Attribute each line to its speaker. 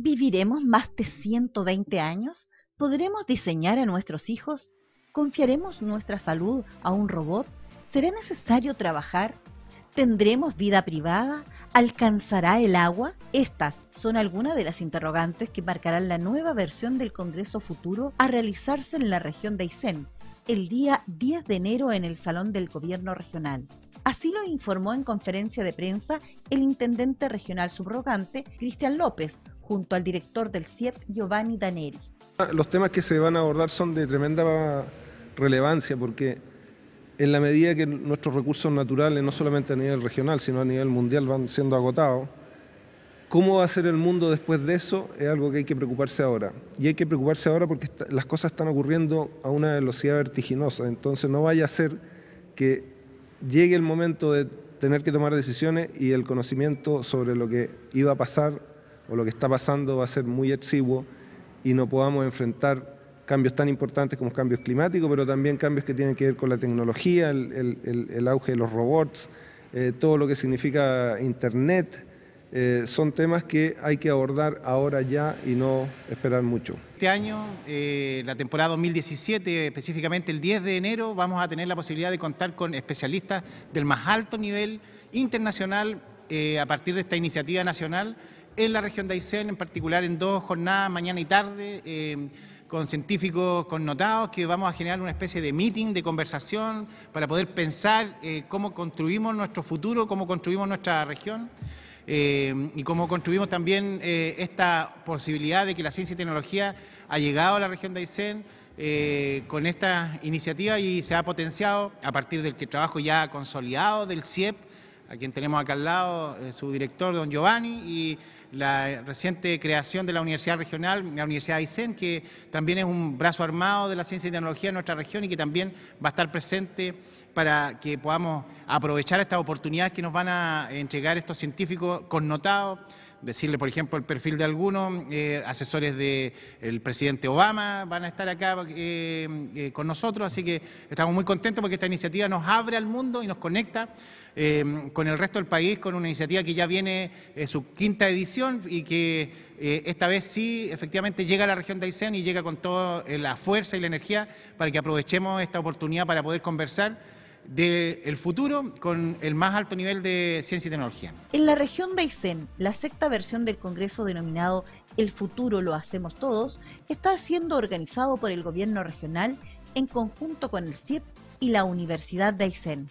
Speaker 1: ¿Viviremos más de 120 años? ¿Podremos diseñar a nuestros hijos? ¿Confiaremos nuestra salud a un robot? ¿Será necesario trabajar? ¿Tendremos vida privada? ¿Alcanzará el agua? Estas son algunas de las interrogantes que marcarán la nueva versión del Congreso Futuro a realizarse en la región de Aysén el día 10 de enero en el Salón del Gobierno Regional. Así lo informó en conferencia de prensa el intendente regional subrogante Cristian López, junto al director del CIEP, Giovanni Daneri.
Speaker 2: Ah, los temas que se van a abordar son de tremenda relevancia porque en la medida que nuestros recursos naturales, no solamente a nivel regional, sino a nivel mundial, van siendo agotados, ¿cómo va a ser el mundo después de eso? Es algo que hay que preocuparse ahora. Y hay que preocuparse ahora porque las cosas están ocurriendo a una velocidad vertiginosa. Entonces no vaya a ser que llegue el momento de tener que tomar decisiones y el conocimiento sobre lo que iba a pasar o lo que está pasando va a ser muy exiguo y no podamos enfrentar cambios tan importantes como cambios climáticos, pero también cambios que tienen que ver con la tecnología, el, auge de los robots, eh, todo lo que significa Internet. Eh, son temas que hay que abordar ahora ya y no esperar mucho.
Speaker 3: Este año, eh, la temporada 2017, específicamente el 10 de enero, vamos a tener la posibilidad de contar con especialistas del más alto nivel internacional a partir de esta iniciativa nacional en la región de Aysén, en particular en dos jornadas, mañana y tarde, eh, con científicos connotados, que vamos a generar una especie de meeting, de conversación, para poder pensar eh, cómo construimos nuestro futuro, cómo construimos nuestra región. Eh, y cómo construimos también esta posibilidad de que la ciencia y tecnología ha llegado a la región de Aysén, con esta iniciativa y se ha potenciado a partir del que trabajo ya consolidado del CIEP a quien tenemos acá al lado, eh, su director, don Giovanni, y la reciente creación de la Universidad Regional, la Universidad Aysén, que también es un brazo armado de la ciencia y tecnología en nuestra región y que también va a estar presente para que podamos aprovechar estas oportunidades que nos van a entregar estos científicos connotados decirle, por ejemplo, el perfil de algunos, eh, asesores del de presidente Obama van a estar acá eh, eh, con nosotros, así que estamos muy contentos porque esta iniciativa nos abre al mundo y nos conecta con el resto del país, con una iniciativa que ya viene su quinta edición y que esta vez sí, efectivamente, llega a la región de Aysén y llega con toda la fuerza y la energía para que aprovechemos esta oportunidad para poder conversar del futuro con el más alto nivel de ciencia y tecnología.
Speaker 1: En la región de Aysén, la sexta versión del Congreso denominado El futuro lo hacemos todos está siendo organizado por el gobierno regional en conjunto con el CIEP y la Universidad de Aysén.